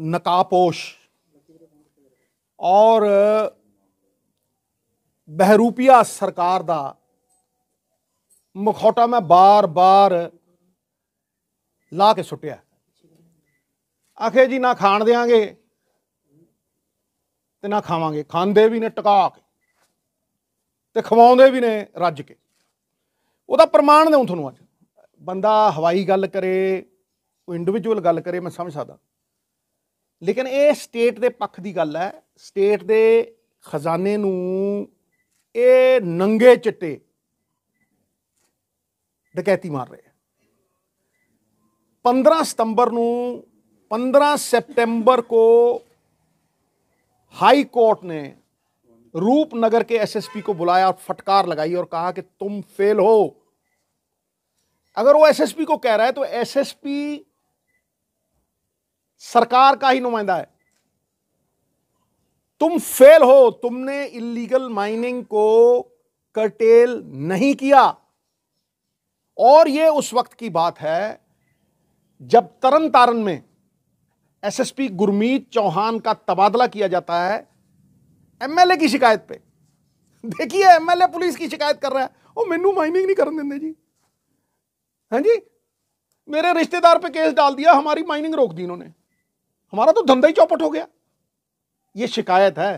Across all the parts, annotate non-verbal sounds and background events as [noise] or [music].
नकापोश ਔਰ ਬਹਿਰੂਪੀਆ ਸਰਕਾਰ ਦਾ ਮਖੌਟਾ ਮੈਂ ਬਾਰ-ਬਾਰ ਲਾ ਕੇ ਸੁੱਟਿਆ ਆਖੇ ਜੀ ਨਾ ਖਾਣ ਦੇਾਂਗੇ ਤੇ ਨਾ ਖਾਵਾਂਗੇ ਖਾਂਦੇ ਵੀ ਨੇ ਟਿਕਾ ਕੇ ਤੇ ਖਵਾਉਂਦੇ ਵੀ ਨੇ ਰੱਜ ਕੇ ਉਹਦਾ ਪ੍ਰਮਾਣ ਦੇਉਂ ਤੁਹਾਨੂੰ ਅੱਜ ਬੰਦਾ ਹਵਾਈ ਗੱਲ ਕਰੇ ਉਹ ਇੰਡੀਵਿਜੂਅਲ ਗੱਲ ਕਰੇ ਮੈਂ ਸਮਝ ਸਕਦਾ लेकिन ये स्टेट के पक्ष की गल है स्टेट के खजाने ये नंगे चिट्टे डकैती मार रहे पंद्रह सितंबर न पंद्रह सितंबर को हाई कोर्ट ने रूपनगर के एसएसपी को बुलाया और फटकार लगाई और कहा कि तुम फेल हो अगर वो एसएसपी को कह रहा है तो एसएसपी सरकार का ही नुमाइंदा है तुम फेल हो तुमने इलीगल माइनिंग को करटेल नहीं किया और यह उस वक्त की बात है जब तरन तारण में एसएसपी गुरमीत चौहान का तबादला किया जाता है एमएलए की शिकायत पे देखिए एमएलए पुलिस की शिकायत कर रहा है वो मेनू माइनिंग नहीं करने देंगे जी हाँ जी मेरे रिश्तेदार पे केस डाल दिया हमारी माइनिंग रोक दी इन्होंने हमारा तो धंधा ही चौपट हो गया ये शिकायत है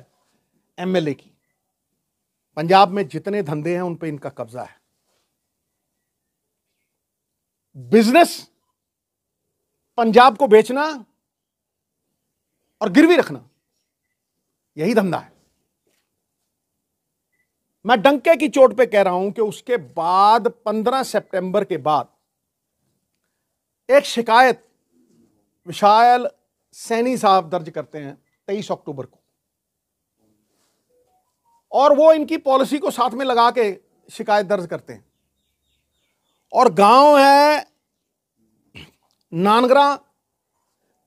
एमएलए की पंजाब में जितने धंधे हैं उन पे इनका कब्जा है बिजनेस पंजाब को बेचना और गिरवी रखना यही धंधा है मैं डंके की चोट पे कह रहा हूं कि उसके बाद 15 सितंबर के बाद एक शिकायत विशाल सैनी साहब दर्ज करते हैं तेईस अक्टूबर को और वो इनकी पॉलिसी को साथ में लगा के शिकायत दर्ज करते हैं और गांव है नानगरा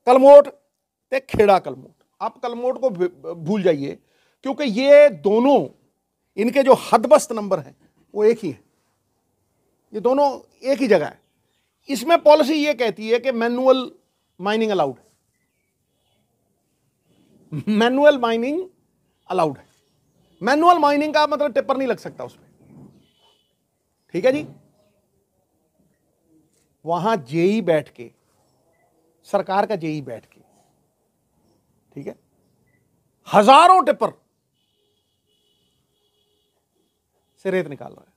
कलमोट ते खेड़ा कलमोट आप कलमोट को भूल जाइए क्योंकि ये दोनों इनके जो हदबस्त नंबर हैं वो एक ही है ये दोनों एक ही जगह है इसमें पॉलिसी ये कहती है कि मैनुअल माइनिंग अलाउड है मैनुअल माइनिंग अलाउड है मैनुअल माइनिंग का मतलब टिप्पर नहीं लग सकता उसमें ठीक है जी वहां जेई बैठ के सरकार का जेई बैठ के ठीक है हजारों टिप्पर से रेत निकाल रहा है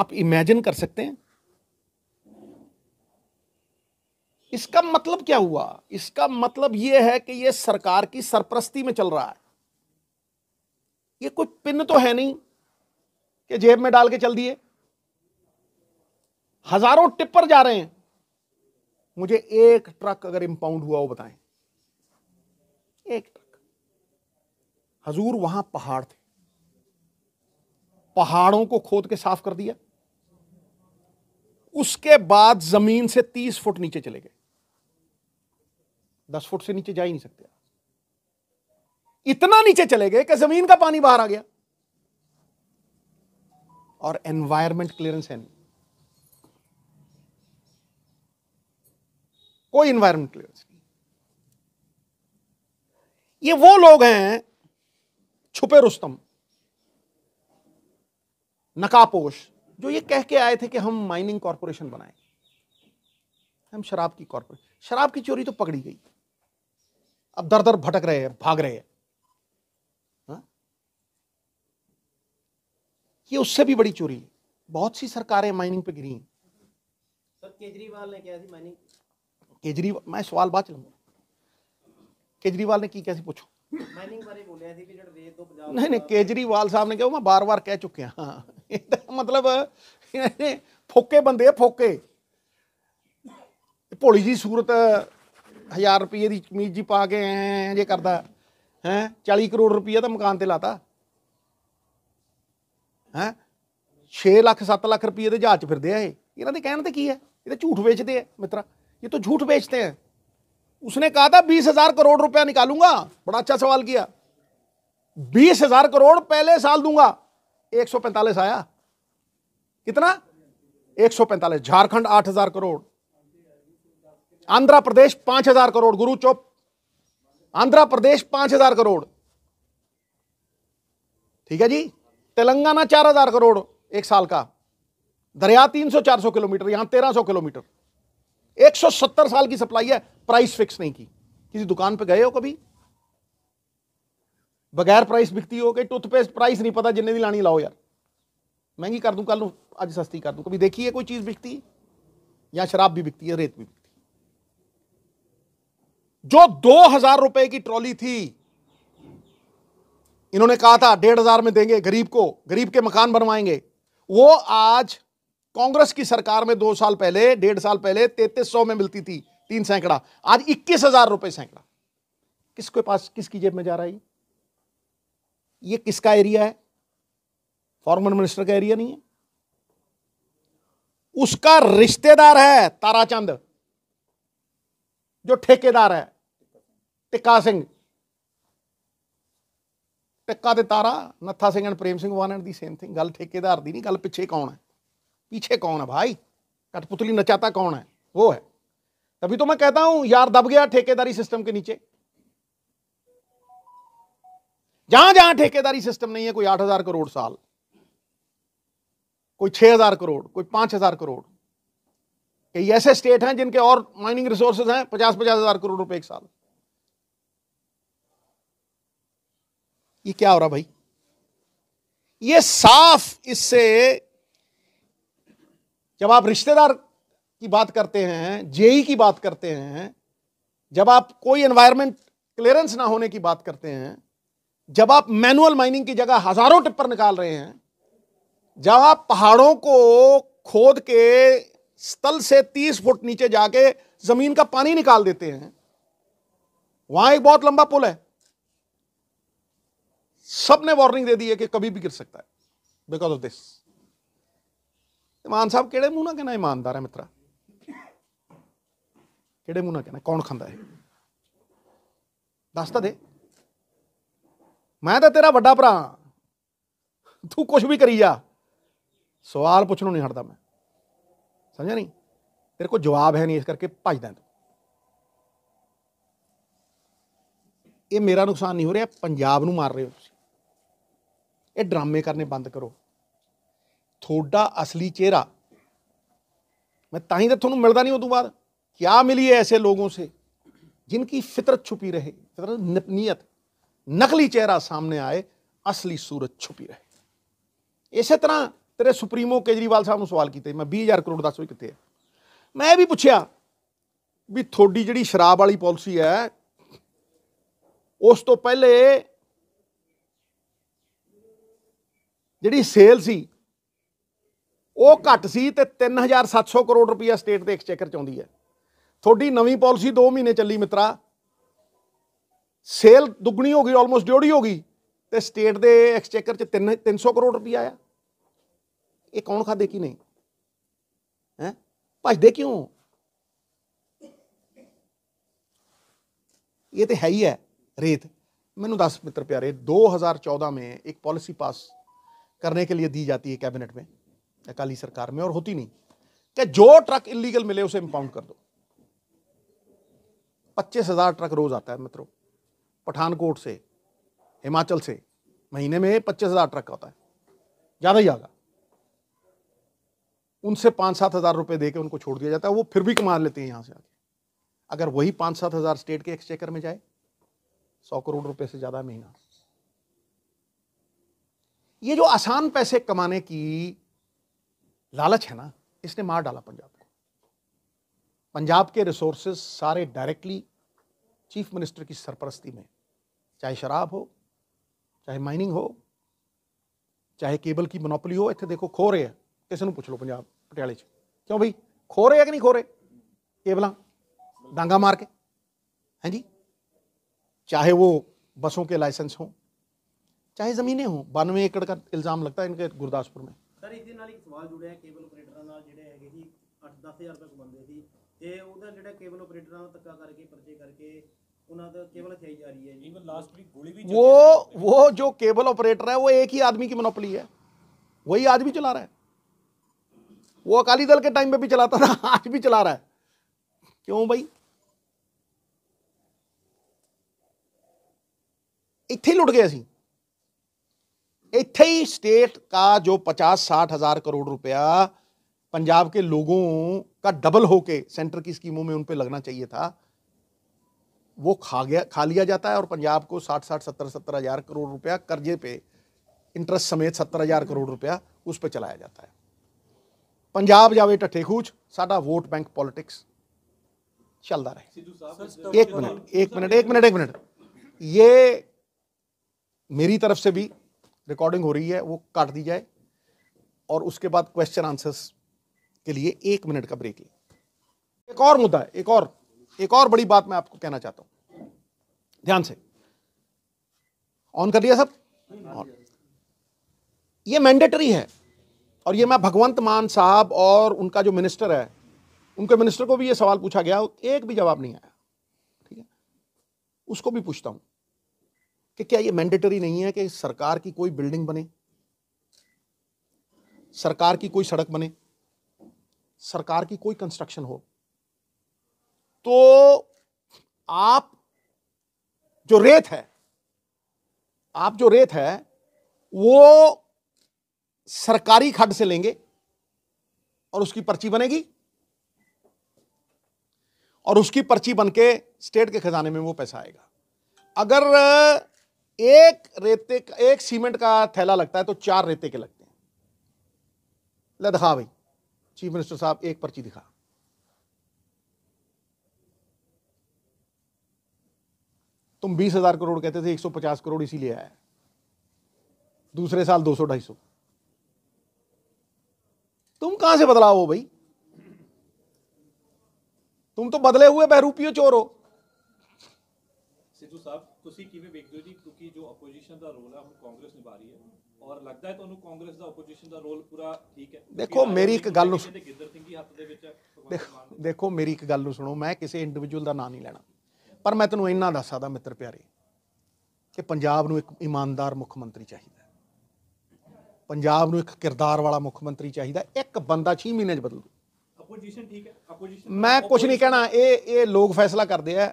आप इमेजिन कर सकते हैं इसका मतलब क्या हुआ इसका मतलब यह है कि यह सरकार की सरप्रस्ती में चल रहा है यह कोई पिन तो है नहीं कि जेब में डाल के चल दिए हजारों टिप्पर जा रहे हैं मुझे एक ट्रक अगर इंपाउंड हुआ वो बताएं एक ट्रक हजूर वहां पहाड़ थे पहाड़ों को खोद के साफ कर दिया उसके बाद जमीन से तीस फुट नीचे चले गए दस फुट से नीचे जा ही नहीं सकते इतना नीचे चले गए कि जमीन का पानी बाहर आ गया और एनवायरमेंट क्लियरेंस है नहीं कोई एनवायरमेंट क्लियरेंस नहीं ये वो लोग हैं छुपे रुस्तम नकापोश जो ये कह के आए थे कि हम माइनिंग कॉरपोरेशन बनाए हम शराब की कॉरपोरेशन शराब की चोरी तो पकड़ी गई अब दर दर भटक रहे हैं भाग रहे हैं हाँ? ये उससे भी बड़ी चोरी बहुत सी सरकारें माइनिंग पे गिरी केजरीवाल ने क्या थी माइनिंग केजरीवाल मैं सवाल बात चलूंगा केजरीवाल ने की कैसे पूछो तो नहीं नहीं केजरीवाल साहब ने क्या मैं बार बार कह चुके हैं हाँ, तो मतलब फोके बंदे फोके भोली जी सूरत हजार रुपये की कमीज जी पा के ए करता है चाली करोड़ रुपये तो मकान ਮਕਾਨ लाता है छे लख सत लख रुपये के जहाज फिरते हैं ये ਆ ਇਹ ਇਹਨਾਂ ਦੇ ਕਹਿਣ ਤੇ ਕੀ ਹੈ ਇਹ ये तो झूठ बेचते हैं उसने कहा था बीस हजार करोड़ रुपया निकालूंगा बड़ा अच्छा सवाल किया बीस हजार करोड़ पहले साल दूंगा एक सौ पैंतालीस आया कितना एक सौ पैंतालीस झारखंड आठ हजार करोड़ आंध्र प्रदेश पांच हजार करोड़ गुरु चौप आंध्र प्रदेश पांच हजार करोड़ ठीक है जी तेलंगाना चार हजार करोड़ एक साल का दरिया तीन सौ चार सौ किलोमीटर यहां तेरह सौ किलोमीटर एक सौ सत्तर साल की सप्लाई है प्राइस फिक्स नहीं की किसी दुकान पे गए हो कभी बगैर प्राइस बिकती हो गई टूथपेस्ट प्राइस नहीं पता जिन्हें भी लानी लाओ यार महंगी कर दूं कल आज सस्ती कर दूं कभी देखी है कोई चीज़ बिकती या शराब भी बिकती है रेत भी जो दो हजार रुपए की ट्रॉली थी इन्होंने कहा था डेढ़ हजार में देंगे गरीब को गरीब के मकान बनवाएंगे वो आज कांग्रेस की सरकार में दो साल पहले डेढ़ साल पहले तैतीस सौ में मिलती थी तीन सैकड़ा आज इक्कीस हजार रुपए सैकड़ा किसके पास किसकी जेब में जा रहा है ये किसका एरिया है फॉर्मर मिनिस्टर का एरिया नहीं है उसका रिश्तेदार है ताराचंद जो ठेकेदार है Tika Singh Tikka Tara Nattha Singh and Prem Singh one and the same thing गल ठेकेदार ਠੇਕੇਦਾਰ नहीं गल पिछे कौन है पीछे कौन है भाई कठपुतली नचाता कौन है वो है तभी तो मैं कहता हूं यार दब गया ठेकेदारी सिस्टम के नीचे जहां जहां ठेकेदारी सिस्टम नहीं है कोई आठ हजार करोड़ साल कोई छह हजार करोड़ कोई पांच हजार करोड़ कई ऐसे स्टेट हैं जिनके और माइनिंग रिसोर्सेज हैं पचास पचास हजार करोड़ रुपए एक साल ये क्या हो रहा भाई ये साफ इससे जब आप रिश्तेदार की बात करते हैं जेई की बात करते हैं जब आप कोई एनवायरमेंट क्लियरेंस ना होने की बात करते हैं जब आप मैनुअल माइनिंग की जगह हजारों टिप्पर निकाल रहे हैं जब आप पहाड़ों को खोद के स्थल से तीस फुट नीचे जाके जमीन का पानी निकाल देते हैं वहां एक बहुत लंबा पुल है सब ने वार्निंग दे दी है कि कभी भी गिर सकता है बिकॉज ऑफ दिस ਇਮਾਨ ਸਾਹਿਬ ਕਿਹੜੇ ਮੂੰਹ ਨਾਲ ਕਹਿੰਦਾ ਇਮਾਨਦਾਰ ਹੈ ਮਿੱਤਰਾ ਕਿਹੜੇ ਮੂੰਹ ਨਾਲ ਕਹਿੰਦਾ ਕੌਣ ਖਾਂਦਾ ਹੈ ਦੱਸ ਤਾਂ ਦੇ ਮੈਂ ਤਾਂ ਤੇਰਾ ਵੱਡਾ ਭਰਾ ਤੂੰ ਕੁਝ ਵੀ ਕਰੀ ਜਾ ਸਵਾਲ ਪੁੱਛਣੋਂ ਨਹੀਂ ਹਟਦਾ ਮੈਂ ਸਮਝਿਆ ਨਹੀਂ ਤੇਰੇ ਕੋਲ ਜਵਾਬ ਹੈ ਨਹੀਂ ਇਸ ਕਰਕੇ ਭੱਜਦਾ ਤੂੰ ਇਹ ਮੇਰਾ ਨੁਕਸਾਨ ਨਹੀਂ ਹੋ ਰਿਹਾ ਪੰਜਾਬ ਨੂੰ ਮਾਰ ਰਹੇ ਹੋ ਤੁਸੀਂ ये ड्रामे करने बंद करो थोड़ा असली चेहरा मैं ही तो थोड़ा मिलता नहीं उदू बाद क्या मिली है ऐसे लोगों से जिनकी फितरत छुपी रहे फितरत नियत नकली चेहरा सामने आए असली सूरत छुपी रहे इस तरह तेरे सुप्रीमो केजरीवाल साहब ने सवाल किए मैं भी हज़ार करोड़ दस भी कितने मैं भी पूछा भी थोड़ी जी शराब वाली पॉलिसी है उस तो पहले ਜਿਹੜੀ ਸੇਲ ਸੀ ਉਹ ਘੱਟ ਸੀ ਤੇ 3700 ਕਰੋੜ ਰੁਪਇਆ ਸਟੇਟ ਦੇ ਐਕਸਚੇਕਰ ਚ ਆਉਂਦੀ ਹੈ ਤੁਹਾਡੀ ਨਵੀਂ ਪਾਲਿਸੀ 2 ਮਹੀਨੇ ਚੱਲੀ ਮਿੱਤਰਾ ਸੇਲ ਦੁੱਗਣੀ ਹੋ ਗਈ ਆਲਮੋਸਟ ਡਿਊੜੀ ਹੋ ਗਈ ਤੇ ਸਟੇਟ ਦੇ ਐਕਸਚੇਕਰ ਚ 3 300 ਕਰੋੜ ਰੁਪਇਆ ਆਇਆ ਇਹ ਕੌਣ ਖਾਦੇ ਕੀ ਨਹੀਂ ਹੈ ਭਜਦੇ ਕਿਉਂ ਇਹ ਤੇ ਹੈ ਹੀ ਹੈ ਰੇਤ ਮੈਨੂੰ ਦੱਸ ਮਿੱਤਰ ਪਿਆਰੇ 2014 ਮੇ ਇੱਕ ਪਾਲਿਸੀ ਪਾਸ करने के लिए दी जाती है कैबिनेट में अकाली सरकार में और होती नहीं कि जो ट्रक इलीगल मिले उसे इम्पाउंड कर दो पच्चीस हजार ट्रक रोज आता है मित्रों पठानकोट से हिमाचल से महीने में पच्चीस हजार ट्रक आता है ज्यादा ही आगा उनसे पांच सात हज़ार रुपये दे के उनको छोड़ दिया जाता है वो फिर भी कमा लेते हैं यहां से आके अगर वही पांच सात हज़ार स्टेट के एक्सचेकर में जाए सौ करोड़ रुपए से ज़्यादा महीना ये जो आसान पैसे कमाने की लालच है ना इसने मार डाला पंजाब को पंजाब के रिसोर्सेस सारे डायरेक्टली चीफ मिनिस्टर की सरपरस्ती में चाहे शराब हो चाहे माइनिंग हो चाहे केबल की मोनोपली हो इतने देखो खो रहे हैं किसी पूछ लो पंजाब पटियाले क्यों भाई खो रहे हैं कि नहीं खो रहे केबल दांगा मार के हैं जी चाहे वो बसों के लाइसेंस हों चाहे जमीने हो बानवे एकड़ का इल्जाम लगता है इनके गुरदासपुर में वो वो जो केबल ऑपरेटर है वो एक ही आदमी की मोनोपली है वही आदमी चला रहा है वो अकाली दल के टाइम में भी चलाता था [laughs] आज भी चला रहा है क्यों भाई इतने लुट गए अभी इतने ही स्टेट का जो पचास साठ हजार करोड़ रुपया पंजाब के लोगों का डबल होके सेंटर की स्कीमों में उन पर लगना चाहिए था वो खा गया खा लिया जाता है और पंजाब को साठ साठ सत्तर सत्तर हजार करोड़ रुपया कर्जे पे इंटरेस्ट समेत सत्तर हजार करोड़ रुपया उस पर चलाया जाता है पंजाब जावे टठे खूच साडा वोट बैंक पॉलिटिक्स चलता रहे एक मिनट एक मिनट एक मिनट एक मिनट ये मेरी तरफ से भी रिकॉर्डिंग हो रही है वो काट दी जाए और उसके बाद क्वेश्चन आंसर्स के लिए एक मिनट का ब्रेक ले एक और मुद्दा है एक और एक और बड़ी बात मैं आपको कहना चाहता हूं ध्यान से ऑन कर दिया सब ऑन ये मैंडेटरी है और ये मैं भगवंत मान साहब और उनका जो मिनिस्टर है उनके मिनिस्टर को भी ये सवाल पूछा गया एक भी जवाब नहीं आया ठीक है उसको भी पूछता हूं कि क्या ये मैंडेटरी नहीं है कि सरकार की कोई बिल्डिंग बने सरकार की कोई सड़क बने सरकार की कोई कंस्ट्रक्शन हो तो आप जो रेत है आप जो रेत है वो सरकारी खड्ड से लेंगे और उसकी पर्ची बनेगी और उसकी पर्ची बनके स्टेट के खजाने में वो पैसा आएगा अगर एक रेते का एक सीमेंट का थैला लगता है तो चार रेते के लगते हैं ले दिखा भाई चीफ मिनिस्टर साहब एक पर्ची दिखा तुम बीस हजार करोड़ कहते थे एक सौ पचास करोड़ इसीलिए आया दूसरे साल दो सौ ढाई सौ तुम कहां से बदलाव हो भाई तुम तो बदले हुए बहरूपियों चोर हो सिद्धू साहब ਤੁਸੀਂ ਕਿਵੇਂ ਕਿ ਜੋ ਆਪੋਜੀਸ਼ਨ ਦਾ ਰੋਲ ਹੈ ਉਹ ਕਾਂਗਰਸ ਨਿਭਾ ਰਹੀ ਹੈ ਔਰ ਲੱਗਦਾ ਹੈ ਤੁਹਾਨੂੰ ਕਾਂਗਰਸ ਦਾ ਆਪੋਜੀਸ਼ਨ ਦਾ ਰੋਲ ਪੂਰਾ ਠੀਕ ਹੈ ਦੇਖੋ ਮੇਰੀ ਇੱਕ ਗੱਲ ਨੂੰ ਦੇਖੋ ਮੇਰੀ ਇੱਕ ਗੱਲ ਨੂੰ ਸੁਣੋ ਮੈਂ ਕਿਸੇ ਇੰਡੀਵਿਜੂਅਲ ਦਾ ਨਾਂ ਨਹੀਂ ਲੈਣਾ ਪਰ ਮੈਂ ਤੈਨੂੰ ਇੰਨਾ ਦੱਸ ਸਕਦਾ ਮਿੱਤਰ ਪਿਆਰੇ ਕਿ ਪੰਜਾਬ ਨੂੰ ਇੱਕ ਇਮਾਨਦਾਰ ਮੁੱਖ ਮੰਤਰੀ ਚਾਹੀਦਾ ਪੰਜਾਬ ਨੂੰ ਇੱਕ ਕਿਰਦਾਰ ਵਾਲਾ ਮੁੱਖ ਮੰਤਰੀ ਚਾਹੀਦਾ ਇੱਕ ਬੰਦਾ 6 ਮਹੀਨੇ 'ਚ ਬਦਲ ਦੂ ਆਪੋਜੀਸ਼ਨ ਠੀਕ ਹੈ ਆਪੋਜੀਸ਼ਨ ਮੈਂ ਕੁਝ ਨਹੀਂ ਕਹਿਣਾ ਇਹ ਇਹ ਲੋਕ ਫੈਸਲਾ ਕਰਦੇ ਆ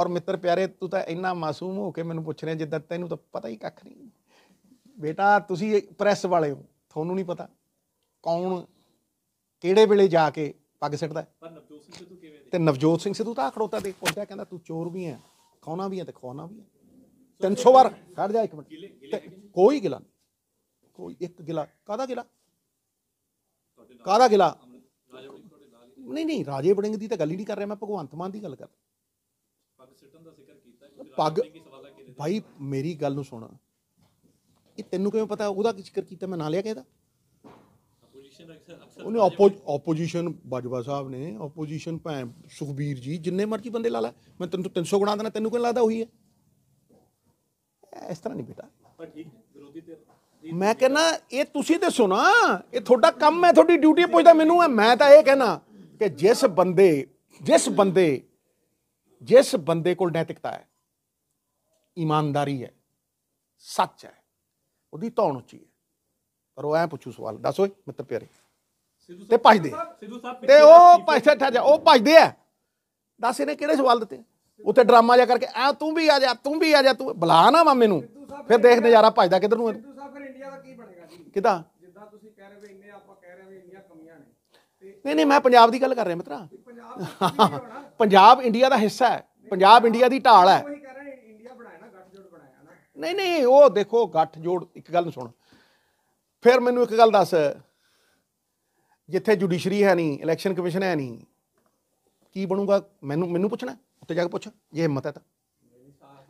ਔਰ ਮਿੱਤਰ ਪਿਆਰੇ ਤੂੰ ਤਾਂ ਇੰਨਾ ਮਾਸੂਮ ਹੋ ਕੇ ਮੈਨੂੰ ਪੁੱਛ ਰਿਹਾ ਜਿੱਦਾਂ ਤੈਨੂੰ ਤਾਂ ਪਤਾ ਹੀ ਕੱਖ ਨਹੀਂ ਬੇਟਾ ਤੁਸੀਂ ਪ੍ਰੈਸ ਵਾਲੇ ਹੋ ਤੁਹਾਨੂੰ ਨਹੀਂ ਪਤਾ ਕੌਣ ਕਿਹੜੇ ਵੇਲੇ ਜਾ ਕੇ ਪੱਗ ਸਿੱਟਦਾ ਪਰ ਨਵਜੋਤ ਸਿੰਘ ਸਿੱਧੂ ਕਿਵੇਂ ਤੇ ਨਵਜੋਤ ਸਿੰਘ ਸਿੱਧੂ ਤਾਂ ਖੜੋਤਾ ਦੇ ਪੁੱਛਦਾ ਕਹਿੰਦਾ ਤੂੰ ਚੋਰ ਵੀ ਹੈ ਖੌਣਾ ਵੀ ਹੈ ਤੇ ਖੌਣਾ ਵੀ ਹੈ 300 ਵਾਰ ਖੜ ਜਾ ਇੱਕ ਮਿੰਟ ਕੋਈ ਗਿਲਾ ਕੋਈ ਇੱਕ ਗਿਲਾ ਕਾਦਾ ਗਿਲਾ ਕਾਦਾ ਗਿਲਾ ਨਹੀਂ ਨਹੀਂ ਰਾਜੇ ਬੜਿੰਗ ਦੀ ਤਾਂ ਗੱਲ ਹੀ ਨਹੀਂ ਕਰ ਰਿਹਾ ਮੈਂ ਭਗਵੰਤ ਮਾਨ ਦੀ ਗੱਲ ਕਰ ਰਿਹਾ ਸਿੱਟਣ ਦਾ ਜ਼ਿਕਰ ਕੀਤਾ ਪੱਗ ਭਾਈ ਮੇਰੀ ਗੱਲ ਨੂੰ ਸੁਣਾ ਇਹ ਤੈਨੂੰ ਕਿਵੇਂ ਪਤਾ ਉਹਦਾ ਜ਼ਿਕਰ ਕੀਤਾ ਮੈਂ ਨਾ ਲਿਆ ਕਿਹਦਾ ਉਹਨੇ ਆਪੋਜੀਸ਼ਨ ਬਾਜਵਾ ਸਾਹਿਬ ਨੇ ਆਪੋਜੀਸ਼ਨ ਭੈਂ ਸੁਖਬੀਰ ਜੀ ਜਿੰਨੇ ਮਰਜ਼ੀ ਬੰਦੇ ਲਾ ਲੈ ਮੈਂ ਤੈਨੂੰ 300 ਗੁਣਾ ਦੇਣਾ ਤੈਨੂੰ ਕਿਉਂ ਲੱਗਦਾ ਉਹੀ ਹੈ ਇਸ ਤਰ੍ਹਾਂ ਨਹੀਂ ਬੇਟਾ ਪਰ ਠੀਕ ਵਿਰੋਧੀ ਤੇ ਮੈਂ ਕਹਿੰਦਾ ਇਹ ਤੁਸੀਂ ਤੇ ਸੁਣਾ ਇਹ ਤੁਹਾਡਾ ਕੰਮ ਹੈ ਤੁਹਾਡੀ ਡਿਊਟੀ ਪੁੱਛਦਾ ਮੈਨੂੰ ਮੈਂ ਤਾਂ ਇਹ ਕਹਿੰਦਾ ਕਿ ਜਿਸ ਬੰਦੇ ਜਿਸ ਬੰਦੇ ਜਿਸ ਬੰਦੇ ਕੋਲ ਨੈਤਿਕਤਾ ਹੈ ਇਮਾਨਦਾਰੀ ਹੈ ਸੱਚ ਹੈ ਉਹਦੀ ਧੌਣ ਉੱਚੀ ਹੈ ਪਰ ਉਹ ਐ ਪੁੱਛੂ ਸਵਾਲ ਦੱਸ ਓਏ ਮਿੱਤਰ ਪਿਆਰੇ ਤੇ ਭਜਦੇ ਤੇ ਉਹ ਪੈਸੇ ਠਾ ਜਾ ਉਹ ਭਜਦੇ ਆ ਦੱਸ ਇਹਨੇ ਕਿਹੜੇ ਸਵਾਲ ਦਿੱਤੇ ਉੱਥੇ ਡਰਾਮਾ ਜਾ ਕਰਕੇ ਐ ਤੂੰ ਵੀ ਆ ਜਾ ਤੂੰ ਵੀ ਆ ਜਾ ਤੂੰ ਬੁਲਾ ਨਾ ਮਾਮੇ ਨੂੰ ਫਿਰ ਦੇਖ ਨਜ਼ਾਰਾ ਭਜਦਾ ਕਿਧਰ ਨੂੰ ਸਿੱਧੂ ਸਾਹਿਬ ਫਿਰ ਇੰਡੀਆ ਦਾ ਕੀ ਬਣੇਗਾ ਜੀ ਕਿਦਾਂ ਜਿੱਦਾਂ ਤੁਸੀਂ ਕਹਿ ਰਹੇ ਹੋ ਨਹੀਂ ਨਹੀਂ ਮੈਂ ਪੰਜਾਬ ਦੀ ਗੱਲ ਕਰ ਰਿਹਾ ਮਿੱਤਰਾ ਪੰਜਾਬ ਇੰਡੀਆ ਦਾ ਹਿੱਸਾ ਹੈ ਪੰਜਾਬ ਇੰਡੀਆ ਦੀ ਢਾਲ ਹੈ ਨਹੀਂ ਨਹੀਂ ਉਹ ਦੇਖੋ ਗੱਠ ਜੋੜ ਇੱਕ ਗੱਲ ਸੁਣ ਫਿਰ ਮੈਨੂੰ ਇੱਕ ਗੱਲ ਦੱਸ ਜਿੱਥੇ ਜੁਡੀਸ਼ਰੀ ਹੈ ਨਹੀਂ ਇਲੈਕਸ਼ਨ ਕਮਿਸ਼ਨ ਹੈ ਨਹੀਂ ਕੀ ਬਣੂਗਾ ਮੈਨੂੰ ਮੈਨੂੰ ਪੁੱਛਣਾ ਉੱਤੇ ਜਾ ਕੇ ਪੁੱਛ ਜੇ ਹਿੰਮਤ ਹੈ ਤਾਂ